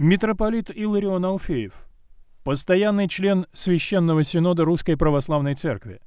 Митрополит Иларион Алфеев, постоянный член Священного Синода Русской Православной Церкви,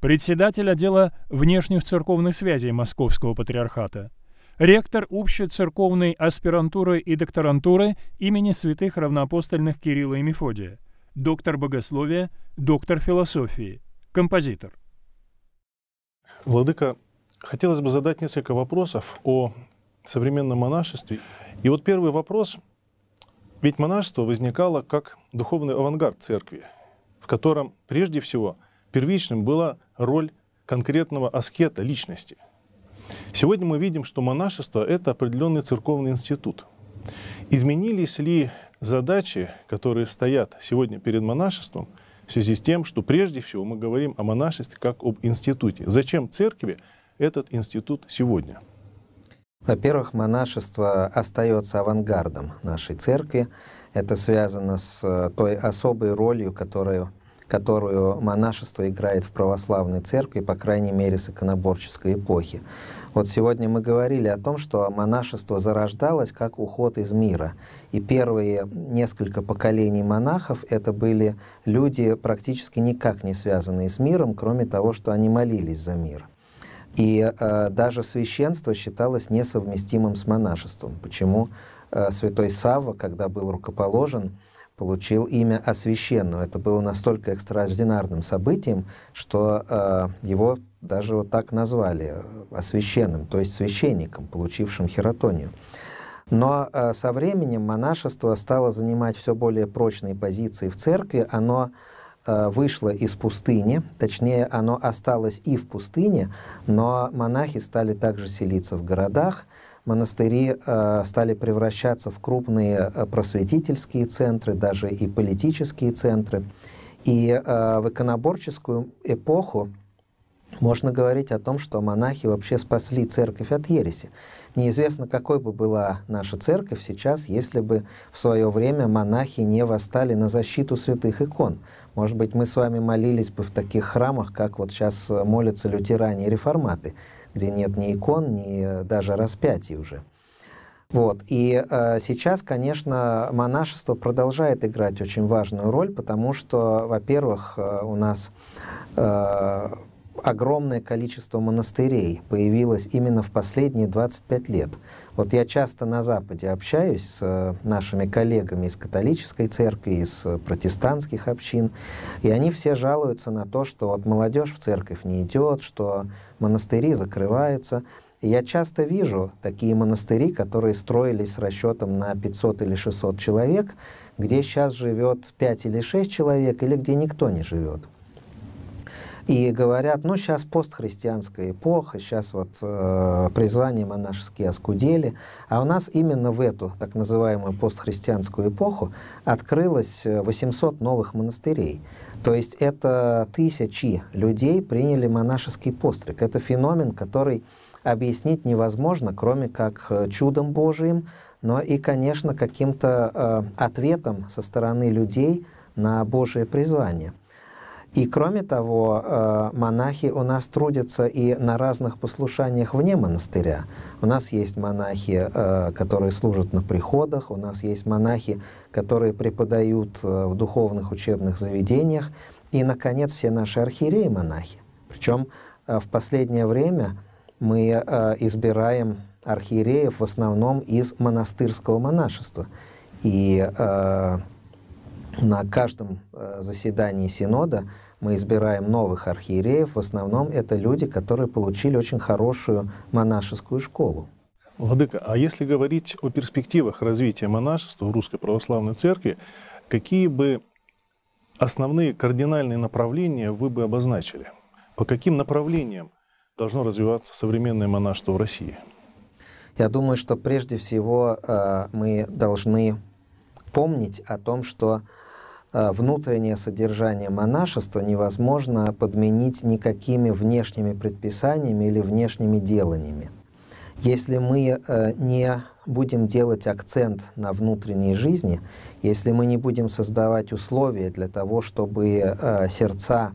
председатель отдела внешних церковных связей Московского Патриархата, ректор общецерковной аспирантуры и докторантуры имени святых равноапостольных Кирилла и Мефодия, доктор богословия, доктор философии, композитор. Владыка, хотелось бы задать несколько вопросов о современном монашестве. И вот первый вопрос – ведь монашество возникало как духовный авангард церкви, в котором прежде всего первичным была роль конкретного аскета личности. Сегодня мы видим, что монашество — это определенный церковный институт. Изменились ли задачи, которые стоят сегодня перед монашеством, в связи с тем, что прежде всего мы говорим о монашестве как об институте. Зачем церкви этот институт сегодня? Во-первых, монашество остается авангардом нашей церкви. Это связано с э, той особой ролью, которую, которую монашество играет в православной церкви, по крайней мере, с иконоборческой эпохи. Вот сегодня мы говорили о том, что монашество зарождалось как уход из мира. И первые несколько поколений монахов это были люди, практически никак не связанные с миром, кроме того, что они молились за мир. И э, даже священство считалось несовместимым с монашеством. Почему э, святой Савва, когда был рукоположен, получил имя освященного. Это было настолько экстраординарным событием, что э, его даже вот так назвали э, освященным, то есть священником, получившим хератонию. Но э, со временем монашество стало занимать все более прочные позиции в церкви. Оно Э, вышло из пустыни, точнее, оно осталось и в пустыне, но монахи стали также селиться в городах, монастыри э, стали превращаться в крупные э, просветительские центры, даже и политические центры. И в иконоборческую эпоху можно говорить о том, что монахи вообще спасли церковь от ереси. Неизвестно, какой бы была наша церковь сейчас, если бы в свое время монахи не восстали на защиту святых икон. Может быть, мы с вами молились бы в таких храмах, как вот сейчас э, молятся лютеране и реформаты, где нет ни икон, ни э, даже распятий уже. Вот. И э, сейчас, конечно, монашество продолжает играть очень важную роль, потому что, во-первых, э, у нас огромное количество монастырей появилось именно в последние 25 лет. Вот я часто на Западе общаюсь с э, нашими коллегами из католической церкви, из э, протестантских общин, и они все жалуются на то, что вот молодежь в церковь не идет, что монастыри закрываются. И я часто вижу такие монастыри, которые строились с расчетом на 500 или 600 человек, где сейчас живет 5 или 6 человек, или где никто не живет. И говорят, ну сейчас постхристианская эпоха, сейчас вот э, призвания монашеские оскудели, а у нас именно в эту так называемую постхристианскую эпоху открылось 800 э, новых монастырей. То есть это тысячи людей приняли монашеский постриг. Это феномен, который объяснить невозможно, кроме как э, чудом Божиим, но и, конечно, каким-то э, ответом со стороны людей на Божие призвание. И кроме того, э, монахи у нас трудятся и на разных послушаниях вне монастыря. У нас есть монахи, э, которые служат на приходах, у нас есть монахи, которые преподают э, в духовных учебных заведениях, и, наконец, все наши архиереи монахи. Причем в последнее время мы избираем архиереев в основном из монастырского монашества. И на каждом заседании Синода мы избираем новых архиереев, в основном это люди, которые получили очень хорошую монашескую школу. Владыка, а если говорить о перспективах развития монашества в Русской Православной Церкви, какие бы основные кардинальные направления вы бы обозначили? По каким направлениям должно развиваться современное монашество в России? Я думаю, что прежде всего э, мы должны помнить о том, что Э, внутреннее содержание монашества невозможно подменить никакими внешними предписаниями или внешними деланиями. Если мы э, не будем делать акцент на внутренней жизни, если мы не будем создавать условия для того, чтобы э, сердца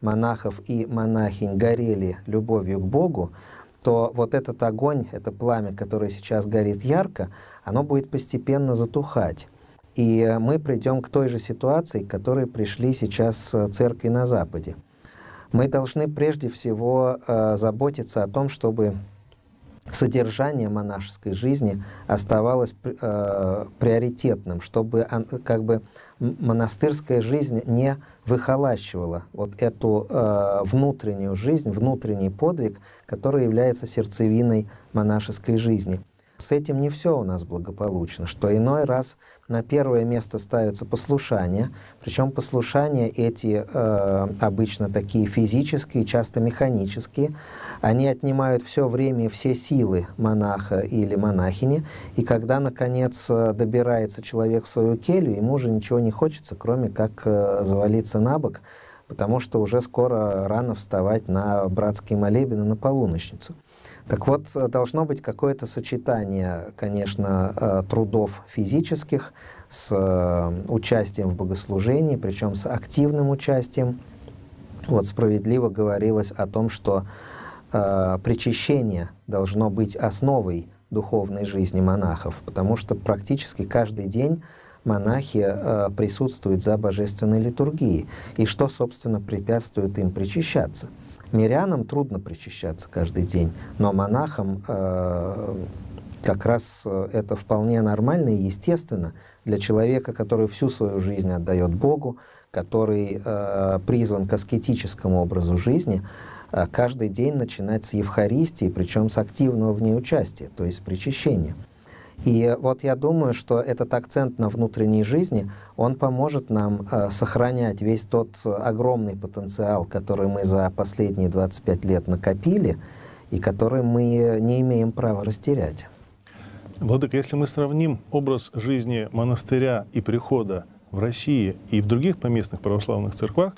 монахов и монахинь горели любовью к Богу, то вот этот огонь, это пламя, которое сейчас горит ярко, оно будет постепенно затухать. И мы придем к той же ситуации, к которой пришли сейчас э, церкви на Западе. Мы должны прежде всего э, заботиться о том, чтобы содержание монашеской жизни оставалось э, приоритетным, чтобы как бы монастырская жизнь не выхолащивала вот эту внутреннюю жизнь, внутренний подвиг, который является сердцевиной монашеской жизни с этим не все у нас благополучно, что иной раз на первое место ставится послушание, причем послушания эти э, обычно такие физические, часто механические, они отнимают все время и все силы монаха или монахини, и когда, наконец, э, добирается человек в свою келью, ему уже ничего не хочется, кроме как э, завалиться на бок, потому что уже скоро рано вставать на братские молебны на полуночницу. Так вот, э, должно быть какое-то сочетание, конечно, э, трудов физических с э, участием в богослужении, причем с активным участием. Вот справедливо говорилось о том, что э, причащение должно быть основой духовной жизни монахов, потому что практически каждый день монахи э, присутствуют за божественной литургией, и что, собственно, препятствует им причащаться. Мирянам трудно причащаться каждый день, но монахам э, как раз э, это вполне нормально и естественно для человека, который всю свою жизнь отдает Богу, который э, призван к аскетическому образу жизни, э, каждый день начинать с Евхаристии, причем с активного в ней участия, то есть причащения. И вот я думаю, что этот акцент на внутренней жизни, он поможет нам э, сохранять весь тот огромный потенциал, который мы за последние 25 лет накопили, и который мы не имеем права растерять. Владыка, если мы сравним образ жизни монастыря и прихода в России и в других поместных православных церквах,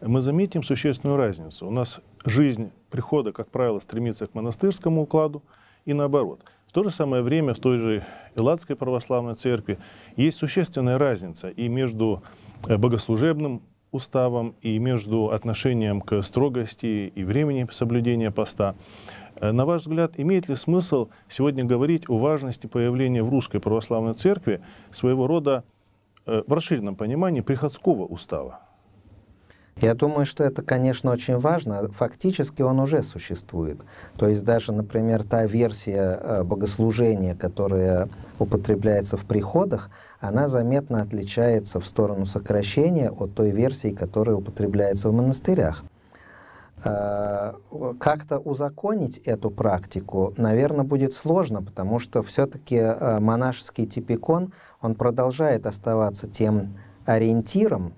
мы заметим существенную разницу. У нас жизнь прихода, как правило, стремится к монастырскому укладу и наоборот – в то же самое время в той же Элладской православной церкви есть существенная разница и между э, богослужебным уставом, и между отношением к строгости и времени соблюдения поста. Э, на ваш взгляд, имеет ли смысл сегодня говорить о важности появления в русской православной церкви своего рода э, в расширенном понимании приходского устава? Я думаю, что это, конечно, очень важно. Фактически он уже существует. То есть даже, например, та версия э, богослужения, которая употребляется в приходах, она заметно отличается в сторону сокращения от той версии, которая употребляется в монастырях. Э, как-то узаконить эту практику, наверное, будет сложно, потому что все-таки э, монашеский типикон, он продолжает оставаться тем ориентиром,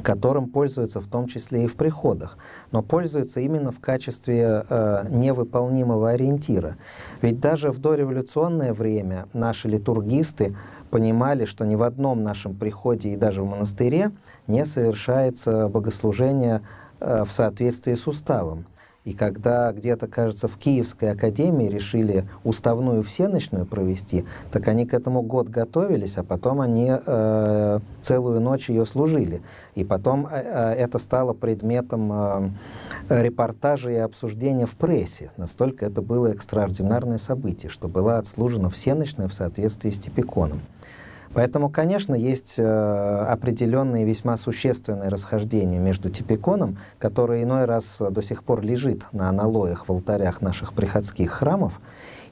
которым пользуются в том числе и в приходах, но пользуются именно в качестве э, невыполнимого ориентира. Ведь даже в дореволюционное время наши литургисты понимали, что ни в одном нашем приходе и даже в монастыре не совершается богослужение э, в соответствии с уставом. И когда где-то, кажется, в Киевской академии решили уставную всеночную провести, так они к этому год готовились, а потом они э, целую ночь ее служили. И потом э, э, это стало предметом э, репортажа и обсуждения в прессе. Настолько это было экстраординарное событие, что была отслужена всеночная в соответствии с Типиконом. Поэтому, конечно, есть э, определенные весьма существенные расхождения между типиконом, который иной раз до сих пор лежит на аналоях в алтарях наших приходских храмов,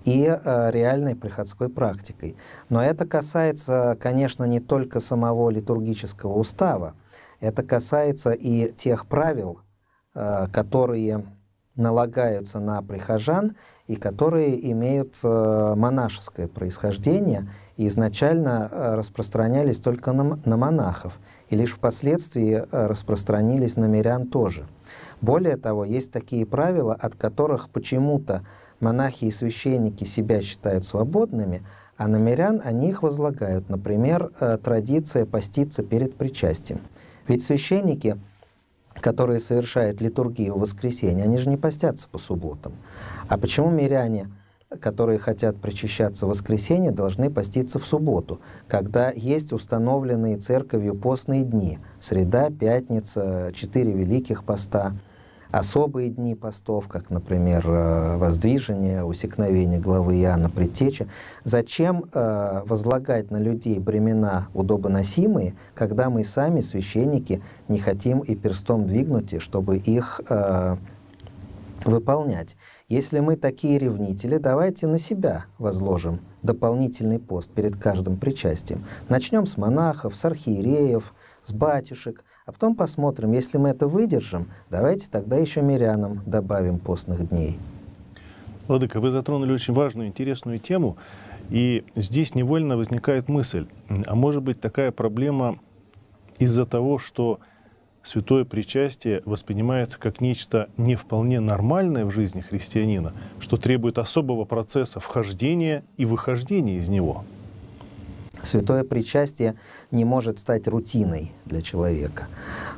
и э, реальной приходской практикой. Но это касается, конечно, не только самого литургического устава, это касается и тех правил, э, которые налагаются на прихожан и которые имеют э, монашеское происхождение и изначально э, распространялись только на, на монахов, и лишь впоследствии э, распространились на мирян тоже. Более того, есть такие правила, от которых почему-то монахи и священники себя считают свободными, а на мирян они их возлагают. Например, традиция поститься перед причастием. Ведь священники которые совершают литургию в воскресенье, они же не постятся по субботам. А почему миряне, которые хотят причащаться в воскресенье, должны поститься в субботу, когда есть установленные церковью постные дни – среда, пятница, четыре великих поста – особые дни постов, как, например, э, воздвижение, усекновение главы Иоанна Предтечи. Зачем э, возлагать на людей бремена удобоносимые, когда мы сами, священники, не хотим и перстом двигнуть, чтобы их э, выполнять. Если мы такие ревнители, давайте на себя возложим дополнительный пост перед каждым причастием. Начнем с монахов, с архиереев, с батюшек, а потом посмотрим, если мы это выдержим, давайте тогда еще мирянам добавим постных дней. Владыка, вы затронули очень важную, интересную тему, и здесь невольно возникает мысль, а может быть такая проблема из-за того, что святое причастие воспринимается как нечто не вполне нормальное в жизни христианина, что требует особого процесса вхождения и выхождения из него. Святое причастие не может стать рутиной для человека.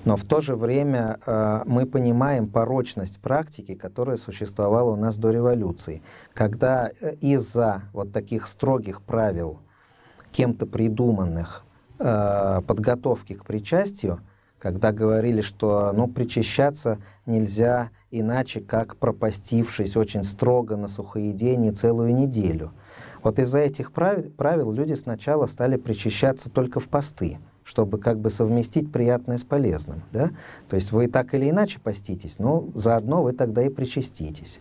Но в то же время э, мы понимаем порочность практики, которая существовала у нас до революции, когда э, из-за вот таких строгих правил, кем-то придуманных, э, подготовки к причастию, когда говорили, что ну, причащаться нельзя иначе, как пропастившись очень строго на сухоедении целую неделю. Вот из-за этих правил люди сначала стали причащаться только в посты чтобы как бы совместить приятное с полезным. Да? То есть вы так или иначе поститесь, но заодно вы тогда и причаститесь.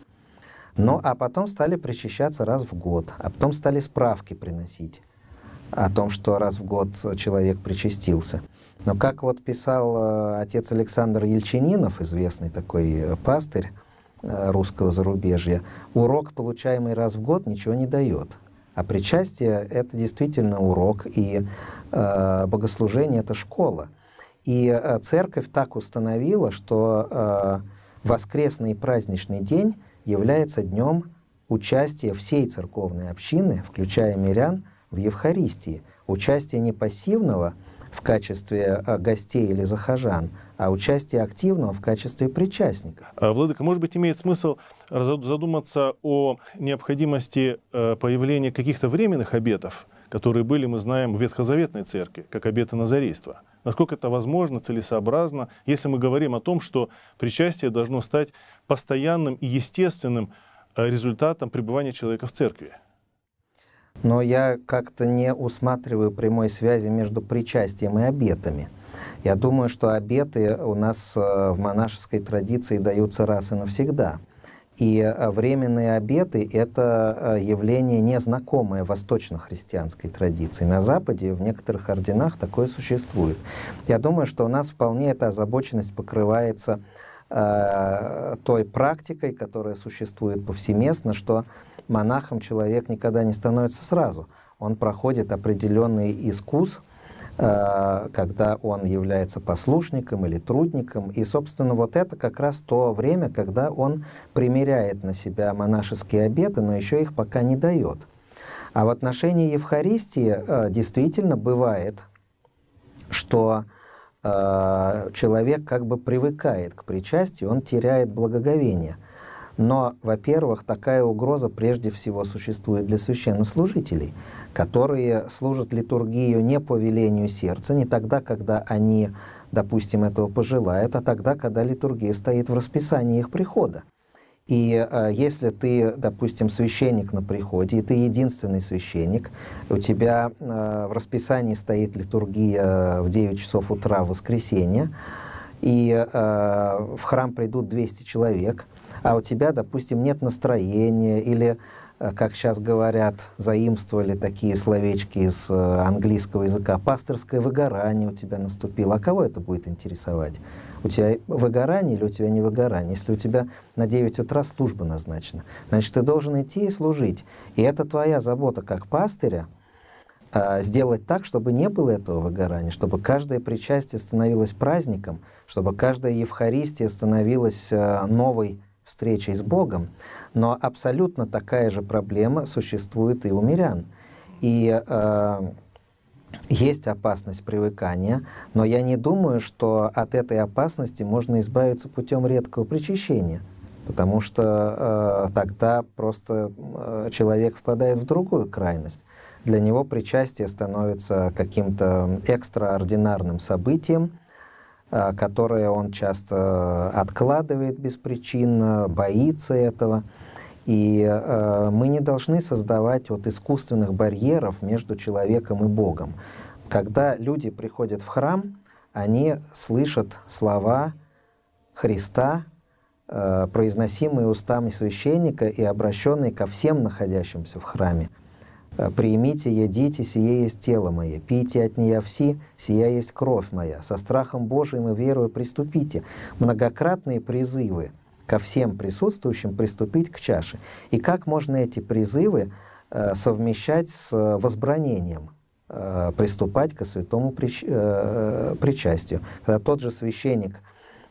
Но ну, а потом стали причащаться раз в год, а потом стали справки приносить о том, что раз в год человек причастился. Но как вот писал э, отец Александр Ельчининов, известный такой э, пастырь э, русского зарубежья, урок, получаемый раз в год, ничего не дает. А причастие — это действительно урок, и э, богослужение — это школа. И церковь так установила, что э, воскресный праздничный день является днем участия всей церковной общины, включая мирян, в Евхаристии. Участие не пассивного в качестве э, гостей или захожан, а участие активного в качестве причастника. А, Владыка, может быть, имеет смысл задуматься о необходимости э, появления каких-то временных обетов, которые были, мы знаем, в Ветхозаветной церкви, как обеты Назарейства. Насколько это возможно, целесообразно, если мы говорим о том, что причастие должно стать постоянным и естественным э, результатом пребывания человека в церкви? но я как-то не усматриваю прямой связи между причастием и обетами. Я думаю, что обеты у нас э, в монашеской традиции даются раз и навсегда. И э, временные обеты — это э, явление незнакомое восточно-христианской традиции. На Западе в некоторых орденах такое существует. Я думаю, что у нас вполне эта озабоченность покрывается Э, той практикой, которая существует повсеместно, что монахом человек никогда не становится сразу. Он проходит определенный искус, э, когда он является послушником или трудником. И, собственно, вот это как раз то время, когда он примеряет на себя монашеские обеты, но еще их пока не дает. А в отношении Евхаристии э, действительно бывает, что Э, человек как бы привыкает к причастию, он теряет благоговение. Но, во-первых, такая угроза прежде всего существует для священнослужителей, которые служат литургию не по велению сердца, не тогда, когда они, допустим, этого пожелают, а тогда, когда литургия стоит в расписании их прихода. И э, если ты, допустим, священник на приходе, и ты единственный священник, у тебя э, в расписании стоит литургия э, в 9 часов утра в воскресенье, и в храм придут 200 человек, а у тебя, допустим, нет настроения или как сейчас говорят, заимствовали такие словечки из английского языка, пасторское выгорание у тебя наступило. А кого это будет интересовать? У тебя выгорание или у тебя не выгорание? Если у тебя на 9 утра служба назначена, значит, ты должен идти и служить. И это твоя забота как пастыря, а, сделать так, чтобы не было этого выгорания, чтобы каждое причастие становилось праздником, чтобы каждая Евхаристия становилась а, новой встречей с Богом. Но абсолютно такая же проблема существует и у мирян. И э, есть опасность привыкания, но я не думаю, что от этой опасности можно избавиться путем редкого причащения, потому что э, тогда просто э, человек впадает в другую крайность. Для него причастие становится каким-то экстраординарным событием, э, которое он часто откладывает без причин, боится этого. И э, мы не должны создавать вот искусственных барьеров между человеком и Богом. Когда люди приходят в храм, они слышат слова Христа, э, произносимые устами священника и обращенные ко всем находящимся в храме. «Э, «Приимите, едите, сие есть тело мое, пейте от нее все, сия есть кровь моя, со страхом Божиим и верою приступите». Многократные призывы – ко всем присутствующим приступить к чаше. И как можно эти призывы э, совмещать с э, возбранением э, приступать к святому прич, э, э причастию. Когда тот же священник,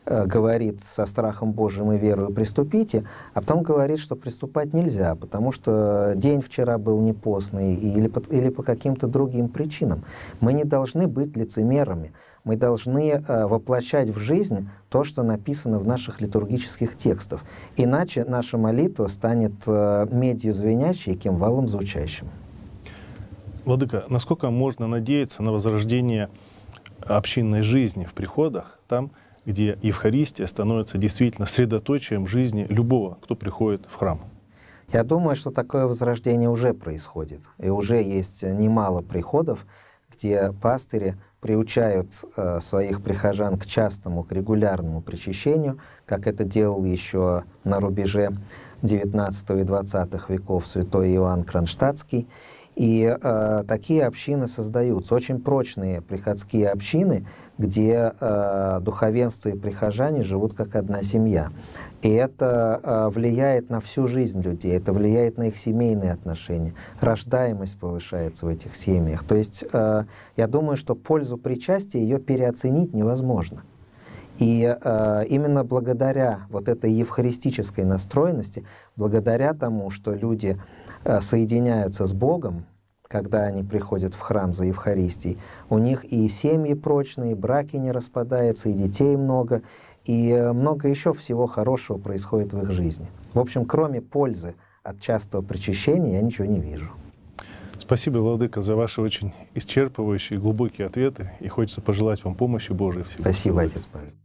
Э, говорит со страхом Божьим и верою «приступите», а потом говорит, что приступать нельзя, потому что день вчера был не постный или по, или по каким-то другим причинам. Мы не должны быть лицемерами, мы должны э, воплощать в жизнь то, что написано в наших литургических текстах. Иначе наша молитва станет э, медью звенящей и кимвалом звучащим. Владыка, насколько можно надеяться на возрождение общинной жизни в приходах, там, где Евхаристия становится действительно средоточием жизни любого, кто приходит в храм. Я думаю, что такое возрождение уже происходит. И уже есть немало приходов, где пастыри приучают э, своих прихожан к частому, к регулярному причащению, как это делал еще на рубеже XIX и XX веков святой Иоанн Кронштадтский. И э, такие общины создаются, очень прочные приходские общины, где э, духовенство и прихожане живут как одна семья. И это э, влияет на всю жизнь людей, это влияет на их семейные отношения. Рождаемость повышается в этих семьях. То есть э, я думаю, что пользу причастия ее переоценить невозможно. И э, именно благодаря вот этой евхаристической настроенности, благодаря тому, что люди э, соединяются с Богом, когда они приходят в храм за Евхаристией. У них и семьи прочные, и браки не распадаются, и детей много, и э, много еще всего хорошего происходит в их жизни. В общем, кроме пользы от частого причащения я ничего не вижу. Спасибо, Владыка, за ваши очень исчерпывающие, глубокие ответы. И хочется пожелать вам помощи Божией. Всего. Спасибо, Отец Павел.